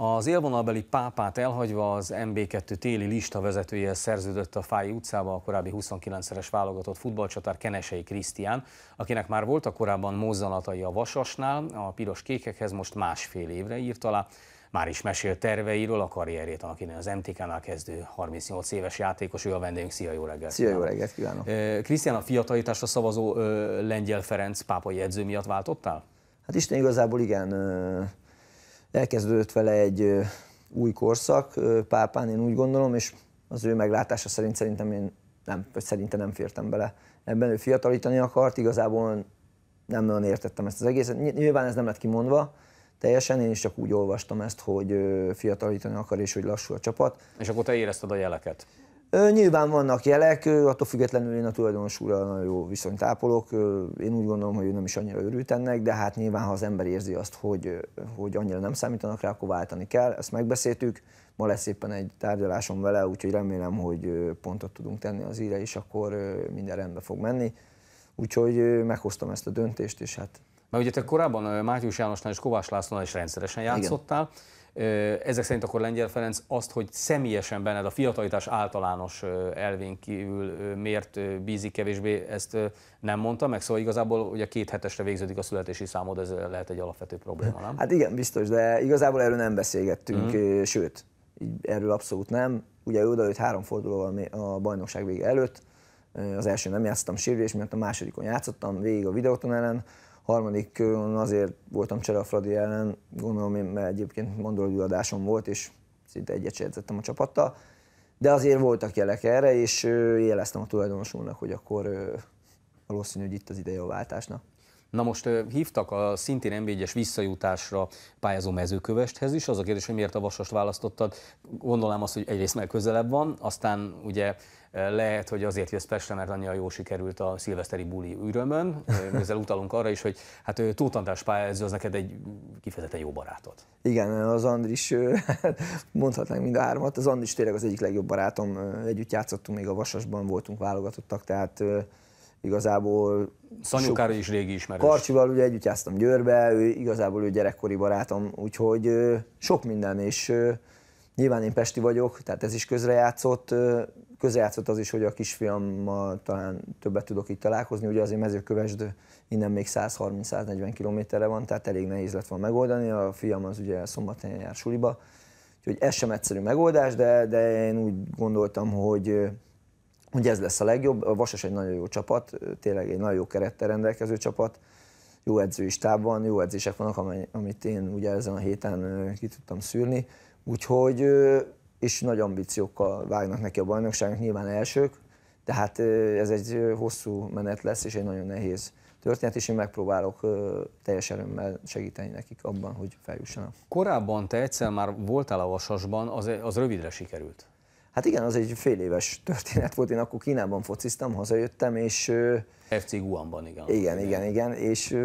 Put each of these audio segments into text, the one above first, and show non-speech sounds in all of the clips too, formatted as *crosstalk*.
Az élvonalbeli pápát elhagyva az MB2 téli lista vezetője szerződött a Fáj utcába a korábbi 29-szeres válogatott futballcsatár Kenesei Krisztián, akinek már voltak korábban mozzanatai a Vasasnál, a piros kékekhez most másfél évre írt alá. Már is mesél terveiről a karrierét, akinek az MTK-nál kezdő 38 éves játékos, ő a vendégünk. Szia, jó reggelt! Szia, jó reggelt kívánok! Eh, Krisztián, a a szavazó Lengyel Ferenc pápai edző miatt váltottál? Hát Isten igazából igen, elkezdődött vele egy új korszak pápán, én úgy gondolom, és az ő meglátása szerint szerintem én nem, vagy szerintem nem fértem bele. Ebben ő fiatalítani akart, igazából nem nagyon értettem ezt az egészet. Nyilván ez nem lett kimondva, teljesen, én is csak úgy olvastam ezt, hogy fiatalítani akar és hogy lassú a csapat. És akkor te érezted a jeleket? Nyilván vannak jelek, attól függetlenül én a tulajdonos úrral nagyon jó viszonyt ápolok. Én úgy gondolom, hogy ő nem is annyira örült ennek, de hát nyilván, ha az ember érzi azt, hogy, hogy annyira nem számítanak rá, akkor váltani kell. Ezt megbeszéltük. Ma lesz éppen egy tárgyalásom vele, úgyhogy remélem, hogy pontot tudunk tenni az íre, és akkor minden rendbe fog menni. Úgyhogy meghoztam ezt a döntést, és hát... Mert ugye te korábban Mátyus Jánosnál és Kovács Lászlónál is rendszeresen játszottál. Igen. Ezek szerint akkor Lengyel Ferenc azt, hogy személyesen benned a fiatalítás általános elvén kívül miért bízik kevésbé, ezt nem mondta meg, szóval igazából ugye két hetesre végződik a születési számod, ez lehet egy alapvető probléma, nem? Hát igen, biztos, de igazából erről nem beszélgettünk, mm. sőt, erről abszolút nem. Ugye ő odajött három fordulóval a bajnokság vége előtt, az első nem játszottam sérülés miatt, a másodikon játszottam végig a videóton ellen, harmadik körön azért voltam csere a Fradi ellen, gondolom én, mert egyébként mandorló adásom volt, és szinte egyet se a csapattal, de azért voltak jelek erre, és jeleztem a tulajdonosulnak, hogy akkor valószínű, hogy itt az ideje a váltásnak. Na most hívtak a szintén nb es visszajutásra pályázó mezőkövesthez is. Az a kérdés, hogy miért a vasast választottad. Gondolom azt, hogy egyrészt meg közelebb van, aztán ugye lehet, hogy azért jössz Pestre, mert annyira jó sikerült a szilveszteri buli ürömön. Ezzel utalunk arra is, hogy hát Tóth András pályázó az neked egy kifejezetten jó barátod. Igen, az Andris, hát, mondhatnánk mind a hármat, az Andris tényleg az egyik legjobb barátom. Együtt játszottunk, még a Vasasban voltunk válogatottak, tehát igazából... Szanyukára sok... is régi ismerős. Karcsival ugye együtt jártam Győrbe, ő igazából ő gyerekkori barátom, úgyhogy sok minden, és nyilván én Pesti vagyok, tehát ez is közrejátszott. Közrejátszott az is, hogy a kisfiammal talán többet tudok itt találkozni, ugye azért mezőkövesd innen még 130-140 kilométerre van, tehát elég nehéz lett volna megoldani, a fiam az ugye szombathelyen jár suliba, úgyhogy ez sem egyszerű megoldás, de, de én úgy gondoltam, hogy hogy ez lesz a legjobb. A Vasas egy nagyon jó csapat, tényleg egy nagyon jó kerettel rendelkező csapat, jó edzői van, jó edzések vannak, amit én ugye ezen a héten ki tudtam szűrni, úgyhogy és nagy ambíciókkal vágnak neki a bajnokságnak, nyilván elsők, de hát ez egy hosszú menet lesz, és egy nagyon nehéz történet, és én megpróbálok teljes erőmmel segíteni nekik abban, hogy feljussanak. Korábban te egyszer már voltál a Vasasban, az, az rövidre sikerült. Hát igen, az egy fél éves történet volt, én akkor Kínában fociztam, hazajöttem, és... FC Guamban, igen. Igen, igen, igen, és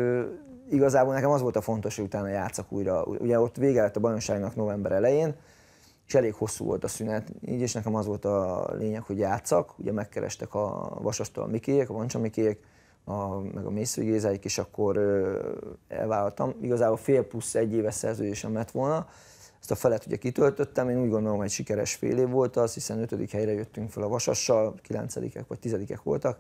igazából nekem az volt a fontos, hogy utána játszak újra. Ugye ott vége lett a bajnokságnak november elején, és elég hosszú volt a szünet, így és nekem az volt a lényeg, hogy játszak. Ugye megkerestek a Vasastól a mikiék, a Vancsa Mikéjék, a, meg a Mészői és akkor ö, elvállaltam. Igazából fél plusz egy éves szerződésem lett volna, ezt a felet ugye kitöltöttem, én úgy gondolom, hogy sikeres fél év volt az, hiszen ötödik helyre jöttünk fel a Vasassal, kilencedikek vagy tizedikek voltak,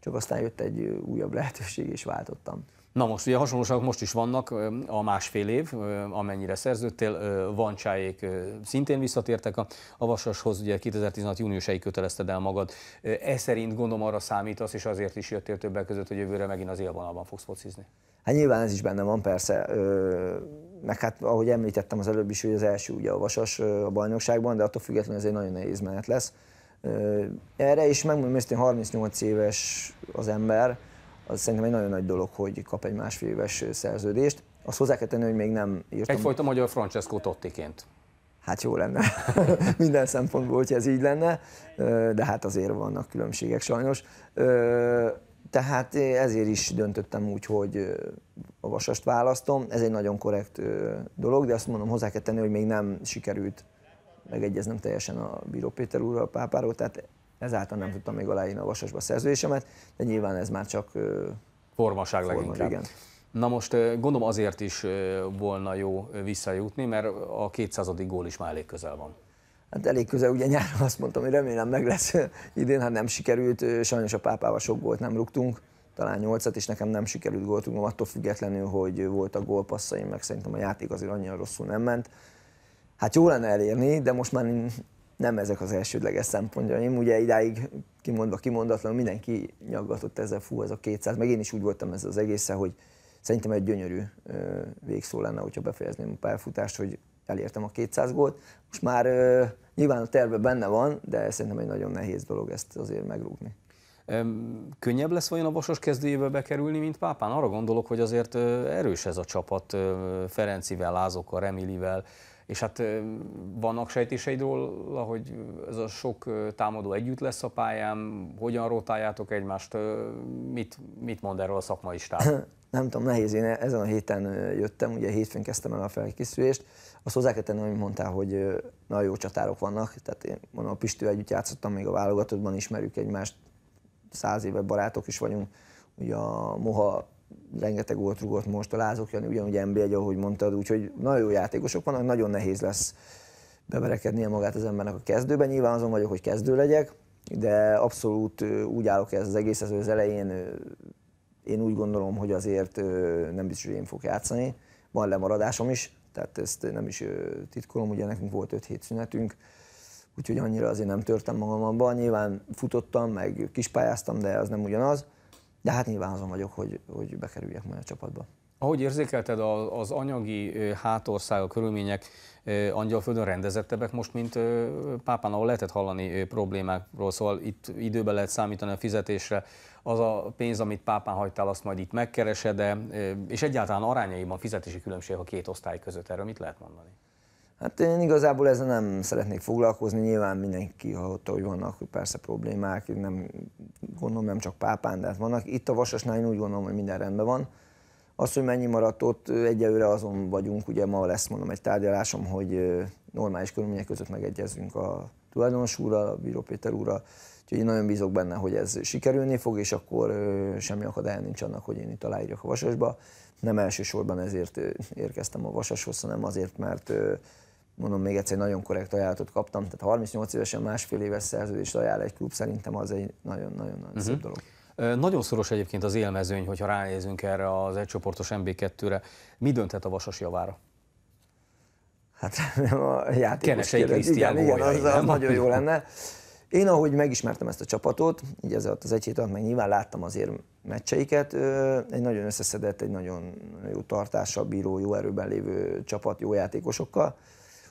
csak aztán jött egy újabb lehetőség, és váltottam. Na most ugye hasonlóságok most is vannak, a másfél év, amennyire szerződtél, csájék, szintén visszatértek a, a Vasashoz, ugye 2016 júniusáig kötelezted el magad. E szerint gondolom arra számítasz, és azért is jöttél többek között, hogy jövőre megint az élvonalban fogsz focizni. Hát nyilván ez is benne van, persze meg hát ahogy említettem az előbb is, hogy az első ugye a vasas a bajnokságban, de attól függetlenül ez egy nagyon nehéz menet lesz. Erre is megmondom hogy 38 éves az ember, az szerintem egy nagyon nagy dolog, hogy kap egy másfél éves szerződést. Azt hozzá kell tenni, hogy még nem írtam. Egyfajta magyar Francesco Tottiként. Hát jó lenne *laughs* minden szempontból, hogy ez így lenne, de hát azért vannak különbségek sajnos. Tehát ezért is döntöttem úgy, hogy a vasast választom. Ez egy nagyon korrekt dolog, de azt mondom, hozzá kell tenni, hogy még nem sikerült megegyeznem teljesen a Bíró Péter úrral, a pápáról, tehát ezáltal nem tudtam még aláírni a vasasba szerződésemet, de nyilván ez már csak... Formaság forma, leginkább. Igen. Na most gondolom azért is volna jó visszajutni, mert a 200. gól is már elég közel van. Hát elég közel, ugye nyáron azt mondtam, hogy remélem meg lesz *laughs* idén, hát nem sikerült, sajnos a pápával sok gólt nem rúgtunk, talán nyolcat, és nekem nem sikerült gólt rúgnom, attól függetlenül, hogy a gólpasszaim, meg szerintem a játék azért annyira rosszul nem ment. Hát jó lenne elérni, de most már nem ezek az elsődleges szempontjaim. Ugye idáig kimondva, kimondatlan, mindenki nyaggatott ezzel, fú, ez a 200, meg én is úgy voltam ezzel az egészen, hogy szerintem egy gyönyörű végszó lenne, hogyha befejezném a pályafutást, hogy elértem a 200 gólt. Most már nyilván a terve benne van, de szerintem egy nagyon nehéz dolog ezt azért megrúgni. Öm, könnyebb lesz vajon a Vasas kezdőjébe bekerülni, mint Pápán? Arra gondolok, hogy azért erős ez a csapat Ferencivel, Lázokkal, Remilivel, és hát vannak sejtéseid róla, hogy ez a sok támadó együtt lesz a pályán, hogyan rotáljátok egymást, mit, mit mond erről a szakmai stáb? *laughs* nem tudom, nehéz, én ezen a héten jöttem, ugye hétfőn kezdtem el a felkészülést, azt hozzá kell tenni, amit mondtál, hogy nagyon jó csatárok vannak, tehát én mondom, a Pistő együtt játszottam, még a válogatottban ismerjük egymást, száz éve barátok is vagyunk, ugye a Moha rengeteg volt rúgott most, a Lázok Jani ugyanúgy nb egy ahogy mondtad, úgyhogy nagyon jó játékosok vannak, nagyon nehéz lesz beverekednie magát az embernek a kezdőben, nyilván azon vagyok, hogy kezdő legyek, de abszolút úgy állok ez az egész az elején én úgy gondolom, hogy azért nem biztos, hogy én fogok játszani. Van lemaradásom is, tehát ezt nem is titkolom, ugye nekünk volt 5 hét szünetünk, úgyhogy annyira azért nem törtem magam abban. Nyilván futottam, meg kispályáztam, de az nem ugyanaz. De hát nyilván azon vagyok, hogy, hogy bekerüljek majd a csapatba. Ahogy érzékelted az anyagi hátország, a körülmények Angyalföldön rendezettebbek most, mint Pápán, ahol lehetett hallani problémákról, szóval itt időben lehet számítani a fizetésre, az a pénz, amit pápán hagytál, azt majd itt megkeresed, de, és egyáltalán arányaiban fizetési különbség a két osztály között, erről mit lehet mondani? Hát én igazából ezzel nem szeretnék foglalkozni, nyilván mindenki hallotta, hogy vannak persze problémák, nem, gondolom nem csak pápán, de hát vannak. Itt a Vasasnál én úgy gondolom, hogy minden rendben van. Az, hogy mennyi maradt ott, egyelőre azon vagyunk, ugye ma lesz mondom egy tárgyalásom, hogy normális körülmények között megegyezünk a tulajdonos úrral, a Bíró Péter úrral, Úgyhogy én nagyon bízok benne, hogy ez sikerülni fog, és akkor semmi akadály nincs annak, hogy én itt aláírjak a Vasasba. Nem elsősorban ezért érkeztem a Vasashoz, hanem azért, mert mondom még egyszer, nagyon korrekt ajánlatot kaptam. Tehát 38 évesen másfél éves szerződést ajánl egy klub, szerintem az egy nagyon-nagyon uh-huh. szép mhm. dolog. Nagyon szoros egyébként az élmezőny, hogyha ránézünk erre az egycsoportos MB2-re. Mi dönthet a Vasas javára? Hát *laughs* nem a játékos Kenesei kérdez. Igen, igen, az, az nagyon jó lenne. Én ahogy megismertem ezt a csapatot, így ez az egy hét alatt, meg nyilván láttam azért meccseiket, egy nagyon összeszedett, egy nagyon jó tartással bíró, jó erőben lévő csapat, jó játékosokkal.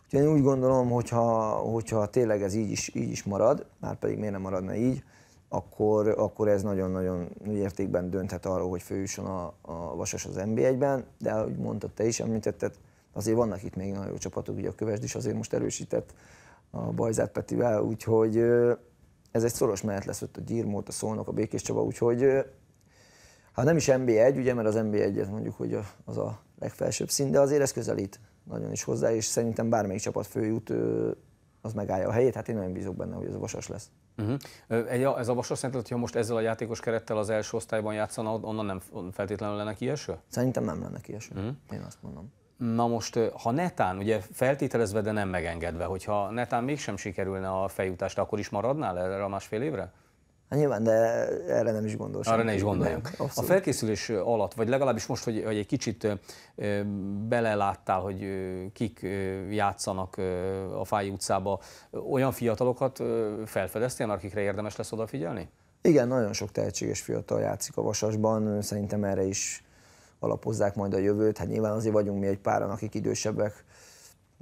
Úgyhogy én úgy gondolom, hogyha, hogyha tényleg ez így is, így is marad, már pedig miért nem maradna így, akkor, akkor ez nagyon-nagyon értékben dönthet arról, hogy főjusson a, a Vasas az NB1-ben, de ahogy mondtad te is, említetted, azért vannak itt még nagyon jó csapatok, ugye a Kövesd is azért most erősített a Bajzát Petivel, úgyhogy ez egy szoros menet lesz ott a Gyirmót, a Szolnok, a Békés Csaba, úgyhogy hát nem is NB1, ugye, mert az NB1 ez mondjuk, hogy az a legfelsőbb szint, de azért ez közelít nagyon is hozzá, és szerintem bármelyik csapat főjut, az megállja a helyét, hát én nagyon bízok benne, hogy ez a vasas lesz. Uh-huh. Ez a vasas szerinted, hogyha most ezzel a játékos kerettel az első osztályban játszana, onnan nem feltétlenül lenne kieső? Szerintem nem lenne kieső, uh-huh. én azt mondom. Na most, ha netán, ugye feltételezve, de nem megengedve, hogyha netán mégsem sikerülne a feljutást, akkor is maradnál erre a másfél évre? Hát nyilván, de erre nem is gondolsz. Arra ne is gondoljunk. A felkészülés alatt, vagy legalábbis most, hogy, hogy egy kicsit beleláttál, hogy kik játszanak a Fáj utcába, olyan fiatalokat felfedeztél akikre érdemes lesz odafigyelni? Igen, nagyon sok tehetséges fiatal játszik a Vasasban, szerintem erre is alapozzák majd a jövőt. Hát nyilván azért vagyunk mi egy páran, akik idősebbek,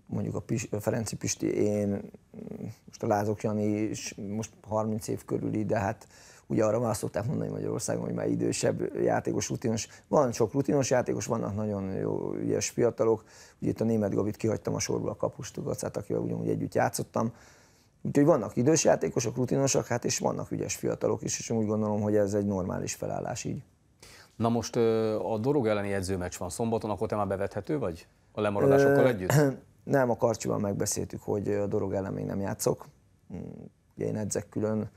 mondjuk a, Pis, a Ferenci Pisti, én, most a Lázok Jani is most 30 év körüli, de hát ugye arra már szokták mondani Magyarországon, hogy már idősebb játékos, rutinos. Van sok rutinos játékos, vannak nagyon jó ügyes fiatalok. Ugye itt a német Gavit kihagytam a sorból a kapustugacát, akivel ugyanúgy együtt játszottam. Úgyhogy vannak idős játékosok, rutinosak, hát és vannak ügyes fiatalok is, és úgy gondolom, hogy ez egy normális felállás így. Na most a Dorog elleni edzőmeccs van szombaton, akkor te már bevethető vagy? A lemaradásokkal együtt? *clears throat* Nem, a Karcsival megbeszéltük, hogy a Dorog ellen még nem játszok. Ugye mm, én edzek külön,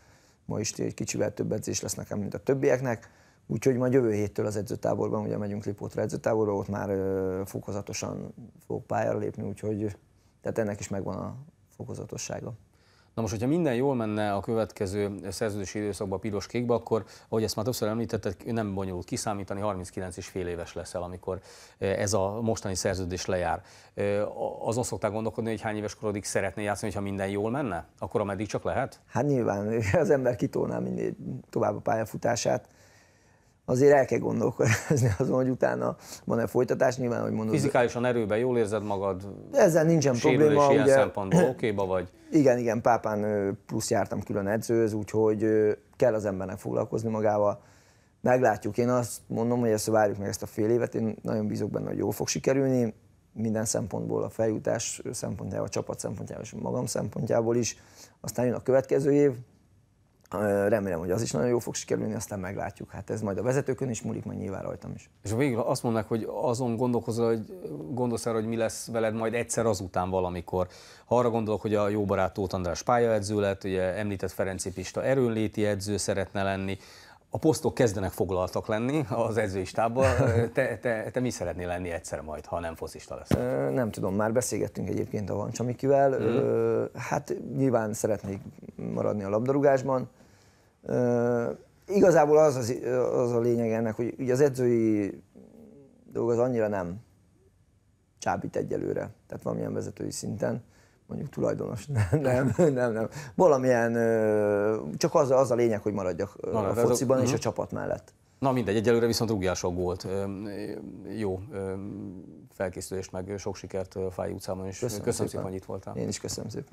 ma is egy kicsivel több edzés lesz nekem, mint a többieknek. Úgyhogy majd jövő héttől az edzőtáborban, ugye megyünk Lipótra edzőtáborba, ott már fokozatosan fog pályára lépni, úgyhogy tehát ennek is megvan a fokozatossága. Na most, hogyha minden jól menne a következő szerződési időszakban piros-kékbe, akkor, ahogy ezt már többször említetted, nem bonyolult kiszámítani, 39 és fél éves leszel, amikor eh, ez a mostani szerződés lejár. Eh, azon szokták gondolkodni, hogy hány éves korodig szeretné játszani, hogyha minden jól menne? Akkor ameddig csak lehet? Hát nyilván, *laughs* az ember kitolná minél tovább a pályafutását azért el kell gondolkozni *laughs* azon, hogy utána van-e folytatás, nyilván, hogy mondod. Fizikálisan erőben jól érzed magad? Ezzel nincsen Sérülés probléma. ilyen ugye, szempontból *clears throat* okéba vagy? Igen, igen, pápán plusz jártam külön edzőhöz, úgyhogy kell az embernek foglalkozni magával. Meglátjuk, én azt mondom, hogy ezt várjuk meg ezt a fél évet, én nagyon bízok benne, hogy jól fog sikerülni, minden szempontból, a feljutás szempontjából, a csapat szempontjából és magam szempontjából is. Aztán jön a következő év, Remélem, hogy az is nagyon jó fog sikerülni, aztán meglátjuk. Hát ez majd a vezetőkön is múlik, majd nyilván rajtam is. És végül azt mondják, hogy azon gondolkozol, hogy gondolsz arra, hogy mi lesz veled majd egyszer azután valamikor. Ha arra gondolok, hogy a jó barát Tóth András pályaedző lett, ugye említett Ferenci Pista erőnléti edző szeretne lenni, a posztok kezdenek foglaltak lenni az edzői stábban. Te, te, te mi szeretnél lenni egyszer majd, ha nem foszista lesz? Nem tudom, már beszélgettünk egyébként a Van Csamikivel. Mm. Hát nyilván szeretnék maradni a labdarúgásban. Igazából az, az, az a lényeg ennek, hogy ugye az edzői dolog az annyira nem csábít egyelőre, tehát valamilyen vezetői szinten mondjuk tulajdonos, *laughs* nem, nem, nem, nem. Valamilyen, csak az, az a lényeg, hogy maradjak Na, a hát fociban a... és mhm. a csapat mellett. Na mindegy, egyelőre viszont rúgjál sok gólt. Jó felkészülést, meg sok sikert Fáj utcában, és köszönöm, köszönöm szépen. szépen, hogy itt voltál. Én is köszönöm szépen.